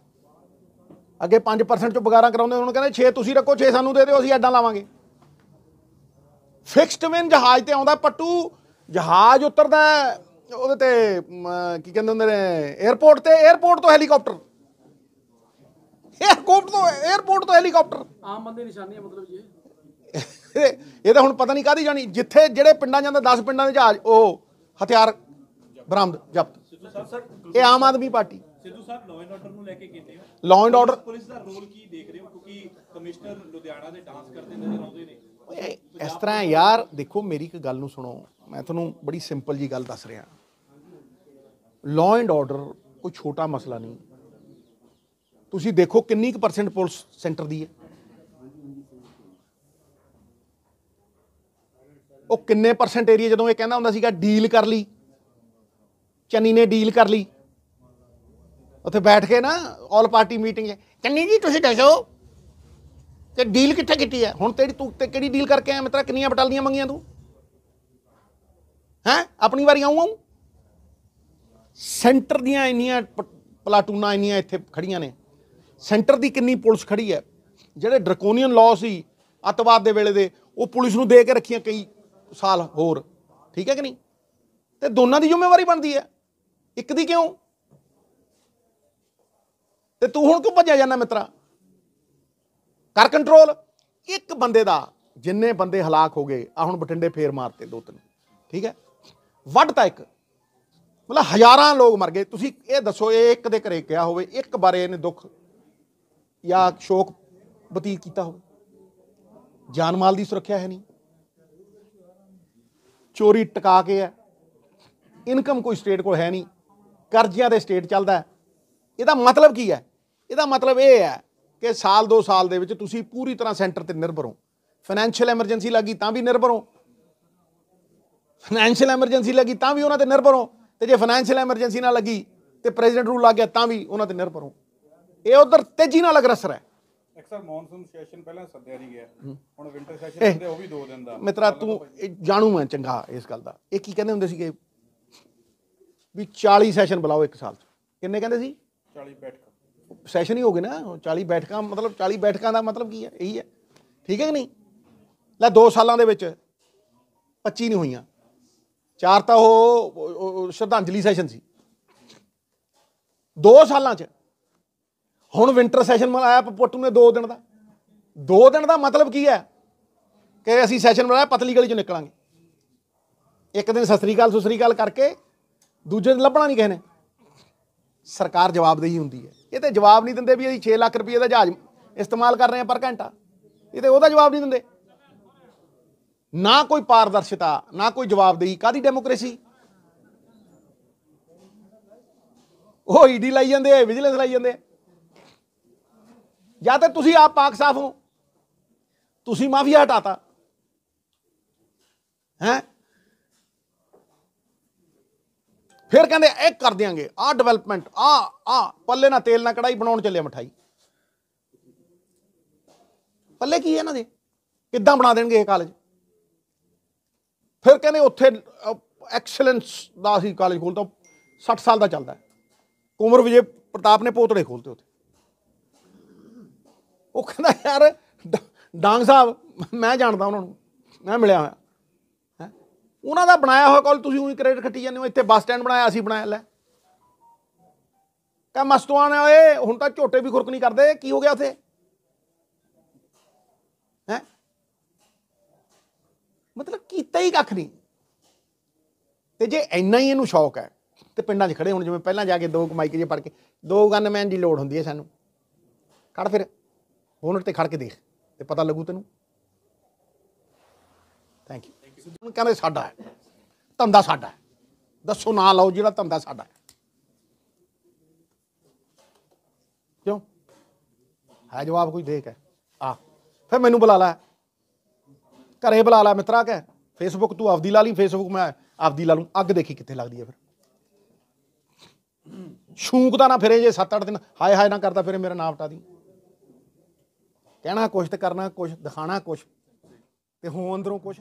ਅੱਗੇ 5% ਚੋਂ ਬਗਾਰਾਂ ਕਰਾਉਂਦੇ ਹੁਣ ਕਹਿੰਦੇ 6 ਤੁਸੀਂ ਰੱਖੋ 6 ਸਾਨੂੰ ਦੇ ਦਿਓ ਅਸੀਂ ਐਡਾਂ ਲਾਵਾਂਗੇ ਫਿਕਸਡ ਮੈਨ ਜਹਾਜ਼ ਤੇ ਆਉਂਦਾ ਪੱਟੂ ਜਹਾਜ਼ ਉਤਰਦਾ ਉਹਦੇ ਤੇ ਕੀ ਕਹਿੰਦੇ ਹੁੰਦੇ ਨੇ 에어ਪੋਰਟ ਤੇ 에어ਪੋਰਟ ਤੋਂ ਹੈਲੀਕਾਪਟਰ 에어ਪੋਰਟ ਤੋਂ 에어ਪੋਰਟ ਤੋਂ ਹੈਲੀਕਾਪਟਰ ਆਮ ਬੰਦੇ ਨਿਸ਼ਾਨੀਆਂ ਮਤਲਬ ਜੀ ਇਹ ਤਾਂ ਹੁਣ ਪਤਾ ਨਹੀਂ ਕਾਦੀ ਜਾਣੀ ਜਿੱਥੇ ਜਿਹੜੇ ਪਿੰਡਾਂ ਜਾਂਦਾ 10 ਪਿੰਡਾਂ ਦੇ ਜਹਾਜ਼ ਉਹ ਹਥਿਆਰ ਬਰਾਮਦ ਜ਼ਬਤ ਇਹ Aam Aadmi Party Sidhu Sahib law and order ਨੂੰ ਲੈ ਕੇ ਕਹਿੰਦੇ ਹੋ ਲਾਅ ਐਂਡ ਆਰਡਰ ਪੁਲਿਸ ਦਾ ਰੋਲ ਕੀ ਦੇਖ ਰਹੇ ਹੋ ਕਿਉਂਕਿ ਕਮਿਸ਼ਨਰ ਲੁਧਿਆਣਾ ਦੇ ਡਾਂਸ ਕਰਦੇ ਨਜ਼ਰ ਆਉਂਦੇ ਨੇ ਇਸ ਤਰ੍ਹਾਂ ਯਾਰ ਦੇਖੋ ਮੇਰੀ ਇੱਕ ਗੱਲ ਨੂੰ ਸੁਣੋ ਮੈਂ ਤੁਹਾਨੂੰ ਬੜੀ ਸਿੰਪਲ ਜੀ ਗੱਲ ਦੱਸ ਰਿਹਾ ਲਾਅ ਐਂਡ ਆਰਡਰ ਕੋਈ ਛੋਟਾ ਮਸਲਾ ਨਹੀਂ ਤੁਸੀਂ ਦੇਖੋ ਕਿੰਨੀ ਕੁ ਪਰਸੈਂਟ ਪੁਲਿਸ ਸੈਂਟਰ ਦੀ ਹੈ ਉਹ ਕਿੰਨੇ ਪਰਸੈਂਟ ਏਰੀਆ ਜਦੋਂ ਇਹ ਕਹਿੰਦਾ ਹੁੰਦਾ ਸੀਗਾ ਡੀਲ ਕਰ ਲਈ ਚੰਨੀ ਨੇ ਡੀਲ ਕਰ ਲਈ ਉੱਥੇ ਬੈਠ ਕੇ ਨਾ ਆਲ ਪਾਰਟੀ ਮੀਟਿੰਗ ਹੈ ਚੰਨੀ ਜੀ ਤੁਸੀਂ ਦੱਸੋ ਕਿ ਡੀਲ ਕਿੱਥੇ ਕੀਤੀ ਹੈ ਹੁਣ ਤੇਰੀ ਤੂੰ ਤੇ ਕਿਹੜੀ ਡੀਲ ਕਰਕੇ ਆਇਆ ਮਿੱਤਰਾ ਕਿੰਨੀਆਂ ਬਟਾਲੀਆਂ ਮੰਗੀਆਂ ਤੂੰ ਹੈ ਆਪਣੀ ਵਾਰੀ ਆਉਂ ਆਉਂ ਸੈਂਟਰ ਦੀਆਂ ਇੰਨੀਆਂ ਪਲਾਟੂਨਾਂ ਇੰਨੀਆਂ ਇੱਥੇ ਖੜੀਆਂ ਨੇ ਸੈਂਟਰ ਦੀ ਕਿੰਨੀ ਪੁਲਿਸ ਖੜੀ ਹੈ ਜਿਹੜੇ ਡਰਕੋਨੀਅਨ ਲਾਅ ਸੀ ਅਤਵਾਦ ਦੇ ਵੇਲੇ ਦੇ ਉਹ ਪੁਲਿਸ ਨੂੰ ਦੇ ਕੇ ਰੱਖੀਆਂ ਕਈ ਸਾਲ ਹੋਰ ਠੀਕ ਹੈ ਕਿ ਨਹੀਂ ਤੇ ਦੋਨਾਂ ਦੀ ਜ਼ਿੰਮੇਵਾਰੀ ਬਣਦੀ ਹੈ ਇੱਕ ਦੀ ਕਿਉਂ ਤੇ ਤੂੰ ਹੁਣ ਕਿਉਂ ਭੱਜਿਆ ਜਾਂਦਾ ਮਿੱਤਰਾ ਕਰ ਕੰਟਰੋਲ ਇੱਕ ਬੰਦੇ ਦਾ ਜਿੰਨੇ ਬੰਦੇ ਹਲਾਕ ਹੋ ਗਏ ਆ ਹੁਣ ਬਟਿੰਡੇ ਫੇਰ ਮਾਰਤੇ ਦੋ ਤਿੰਨ ਠੀਕ ਹੈ ਵੱਡਤਾ ਇੱਕ ਮਤਲਬ ਹਜ਼ਾਰਾਂ ਲੋਕ ਮਰ ਗਏ ਤੁਸੀਂ ਇਹ ਦੱਸੋ ਇਹ ਇੱਕ ਦੇ ਘਰੇ ਗਿਆ ਹੋਵੇ ਇੱਕ ਬਾਰੇ ਇਹਨੇ ਦੁੱਖ ਜਾਂ ਸ਼ੋਕ ਬਤੀਤ ਕੀਤਾ ਹੋਵੇ ਜਾਨ ਮਾਲ ਦੀ ਸੁਰੱਖਿਆ ਹੈ ਨਹੀਂ ਚੋਰੀ ਟਿਕਾ ਕੇ ਹੈ ਇਨਕਮ ਕੋਈ ਸਟੇਟ ਕੋਲ ਹੈ ਨਹੀਂ ਕਰਜ਼ਿਆਂ ਦੇ ਸਟੇਟ ਚੱਲਦਾ ਇਹਦਾ ਮਤਲਬ ਕੀ ਹੈ ਇਹਦਾ ਮਤਲਬ ਇਹ ਹੈ ਕਿ ਸਾਲ 2 ਸਾਲ ਦੇ ਵਿੱਚ ਤੁਸੀਂ ਪੂਰੀ ਤਰ੍ਹਾਂ ਸੈਂਟਰ ਤੇ ਨਿਰਭਰ ਹੋ ਫਾਈਨੈਂਸ਼ੀਅਲ ਐਮਰਜੈਂਸੀ ਲੱਗੀ ਤਾਂ ਵੀ ਨਿਰਭਰ ਹੋ ਫਾਈਨੈਂਸ਼ੀਅਲ ਐਮਰਜੈਂਸੀ ਲੱਗੀ ਤਾਂ ਵੀ ਉਹਨਾਂ ਤੇ ਨਿਰਭਰ ਹੋ ਤੇ ਜੇ ਫਾਈਨੈਂਸ਼ੀਅਲ ਐਮਰਜੈਂਸੀ ਨਾ ਲੱਗੀ ਤੇ ਪ੍ਰੈਜ਼ੀਡੈਂਟ ਰੂਲ ਲੱਗ ਗਿਆ ਤਾਂ ਵੀ ਉਹਨਾਂ ਤੇ ਨਿਰਭਰ ਹੋ ਇਹ ਉਧਰ ਤੇਜ਼ੀ ਨਾਲ ਅਗਰਸਰ ਹੈ ਇੱਕ ਮੌਨਸੂਨ ਸੈਸ਼ਨ ਪਹਿਲਾਂ ਸੱਦਿਆ ਨਹੀਂ ਗਿਆ ਹੁਣ ਵਿੰਟਰ ਸੈਸ਼ਨ ਹੁੰਦੇ ਉਹ ਵੀ 2 ਦਿਨ ਦਾ ਮਿੱਤਰਾ ਤੂੰ ਜਾਣੂ ਮੈਂ ਚੰਗਾ ਇਸ ਗੱਲ ਦਾ ਇਹ ਕੀ ਕਹਿੰਦੇ ਹੁੰਦੇ ਸੀਗੇ ਵੀ 40 ਸੈਸ਼ਨ ਬੁਲਾਓ ਇੱਕ ਸਾਲ ਚ ਕਿੰਨੇ ਕਹਿੰਦੇ ਸੀ 40 ਬੈਠਕਾਂ ਸੈਸ਼ਨ ਹੀ ਹੋ ਗਏ ਨਾ 40 ਬੈਠਕਾਂ ਮਤਲਬ 40 ਬੈਠਕਾਂ ਦਾ ਮਤਲਬ ਕੀ ਹੈ ਇਹੀ ਹੈ ਠੀਕ ਹੈ ਕਿ ਨਹੀਂ ਲੈ 2 ਸਾਲਾਂ ਦੇ ਵਿੱਚ 25 ਨਹੀਂ ਹੋਈਆਂ ਚਾਰ ਤਾਂ ਉਹ ਸ਼ਰਧਾਂਜਲੀ ਸੈਸ਼ਨ ਸੀ 2 ਸਾਲਾਂ ਚ ਹੁਣ ਵਿੰਟਰ ਸੈਸ਼ਨ ਮਲਾਇਆ ਪੋਟੂ ਨੇ 2 ਦਿਨ ਦਾ 2 ਦਿਨ ਦਾ ਮਤਲਬ ਕੀ ਹੈ ਕਿ ਅਸੀਂ ਸੈਸ਼ਨ ਬਣਾਇਆ ਪਤਲੀ ਗਲੀ ਚੋਂ ਨਿਕਲਾਂਗੇ ਇੱਕ ਦਿਨ ਸਸਰੀ ਗੱਲ ਸੁਸਰੀ ਗੱਲ ਕਰਕੇ ਦੂਜੇ ਦਿਨ ਲੱਭਣਾ ਨਹੀਂ ਕਿਸੇ ਨੇ ਸਰਕਾਰ ਜਵਾਬਦੇਹੀ ਹੁੰਦੀ ਹੈ ਇਹ ਤੇ ਜਵਾਬ ਨਹੀਂ ਦਿੰਦੇ ਵੀ ਅਸੀਂ 6 ਲੱਖ ਰੁਪਏ ਦਾ ਜਹਾਜ਼ ਇਸਤੇਮਾਲ ਕਰ ਰਹੇ ਹਾਂ ਪਰ ਘੰਟਾ ਇਹ ਤੇ ਉਹਦਾ ਜਵਾਬ ਨਹੀਂ ਦਿੰਦੇ ਨਾ ਕੋਈ ਪਾਰਦਰਸ਼ਤਾ ਨਾ ਕੋਈ ਜਵਾਬਦੇਹੀ ਕਾਦੀ ਡੈਮੋਕ੍ਰੇਸੀ ਉਹ ਈਡੀ ਲਾਈ ਜਾਂਦੇ ਵਿਜੀਲੈਂਸ ਲਾਈ ਜਾਂਦੇ ਜਾਂ ਤਾਂ ਤੁਸੀਂ ਆਪ ਪਾਕ ਸਾਫ ਹੋ ਤੁਸੀਂ ਮਾਫੀਆ ਹਟਾਤਾ ਹੈ ਫਿਰ ਕਹਿੰਦੇ ਇਹ ਕਰ ਦਿਆਂਗੇ ਆ ਡਿਵੈਲਪਮੈਂਟ ਆ ਆ ਪੱਲੇ ਨਾਲ ਤੇਲ ਨਾਲ ਕੜਾਈ ਬਣਾਉਣ ਚੱਲੇ ਮਠਾਈ ਪੱਲੇ ਕੀ ਹੈ ਇਹਨਾਂ ਦੇ ਕਿੱਦਾਂ ਬਣਾ ਦੇਣਗੇ ਇਹ ਕਾਲਜ ਫਿਰ ਕਹਿੰਦੇ ਉੱਥੇ ਐਕਸਲੈਂਸ ਦਾ ਹੀ ਕਾਲਜ ਖੋਲਦਾ 60 ਸਾਲ ਦਾ ਚੱਲਦਾ ਕੁਮਰ ਵਿਜੇ ਪ੍ਰਤਾਪ ਨੇ ਪੋਤੜੇ ਖੋਲਤੇ ਉੱਥੇ ਉਹ ਕਹਿੰਦਾ ਯਾਰ ਡਾਂਗ ਸਾਹਿਬ ਮੈਂ ਜਾਣਦਾ ਉਹਨਾਂ ਨੂੰ ਮੈਂ ਮਿਲਿਆ ਹੋਇਆ ਹੈ ਉਹਨਾਂ ਦਾ ਬਣਾਇਆ ਹੋਇਆ ਕਾਲ ਤੁਸੀਂ ਉਹੀ ਕ੍ਰੈਡਿਟ ਖੱਟੀ ਜਾਂਦੇ ਹੋ ਇੱਥੇ ਬੱਸ ਸਟੈਂਡ ਬਣਾਇਆ ਅਸੀਂ ਬਣਾਇਆ ਲੈ ਕਹ ਮਸਤਵਾਨ ਓਏ ਹੁਣ ਤਾਂ ਝੋਟੇ ਵੀ ਖੁਰਕ ਨਹੀਂ ਕਰਦੇ ਕੀ ਹੋ ਗਿਆ ਉਥੇ ਹੈ ਮਤਲਬ ਕੀਤਾ ਹੀ ਕੱਖ ਨਹੀਂ ਤੇ ਜੇ ਇੰਨਾ ਹੀ ਇਹਨੂੰ ਸ਼ੌਕ ਹੈ ਤੇ ਪਿੰਡਾਂ 'ਚ ਖੜੇ ਹੁਣ ਜਿਵੇਂ ਪਹਿਲਾਂ ਜਾ ਕੇ ਦੋ ਕਮਾਈ ਕੇ ਜੇ ਪੜ ਕੇ ਦੋ ਗਨਮੈਨ ਦੀ ਲੋੜ ਹੁੰਦੀ ਹੈ ਸਾਨੂੰ ਖੜ ਫਿਰ ਬੋਨਟ ਤੇ ਖੜ ਕੇ ਦੇਖ ਤੇ ਪਤਾ ਲੱਗੂ ਤੈਨੂੰ ਥੈਂਕ ਯੂ ਹੁਣ ਕਹਿੰਦੇ ਸਾਡਾ ਹੈ ਧੰਦਾ ਸਾਡਾ ਹੈ ਦੱਸੋ ਨਾ ਲਾਓ ਜਿਹੜਾ ਧੰਦਾ ਸਾਡਾ ਹੈ ਕਿਉਂ ਹੈ ਜਵਾਬ ਕੋਈ ਦੇ ਕੇ ਆ ਫਿਰ ਮੈਨੂੰ ਬੁਲਾ ਲੈ ਘਰੇ ਬੁਲਾ ਲੈ ਮਿੱਤਰਾ ਕੇ ਫੇਸਬੁੱਕ ਤੂੰ ਆਪਦੀ ਲਾ ਲਈ ਫੇਸਬੁੱਕ ਮੈਂ ਆਪਦੀ ਲਾ ਲੂੰ ਅੱਗ ਦੇਖੀ ਕਿੱਥੇ ਲੱਗਦੀ ਹੈ ਫਿਰ ਸ਼ੂਕ ਦਾ ਨਾ ਫਿਰੇ ਜੇ 7-8 ਦਿਨ ਹਾਏ ਹਾਏ ਨਾ ਕਰਦਾ ਫਿਰੇ ਮੇਰਾ ਨਾਮ ਟਾ ਦੀ ਕਹਿਣਾ ਕੁਛ ਤੇ ਕਰਨਾ ਕੁਛ ਦਿਖਾਣਾ ਕੁਛ ਤੇ ਹੋਂ ਅੰਦਰੋਂ ਕੁਛ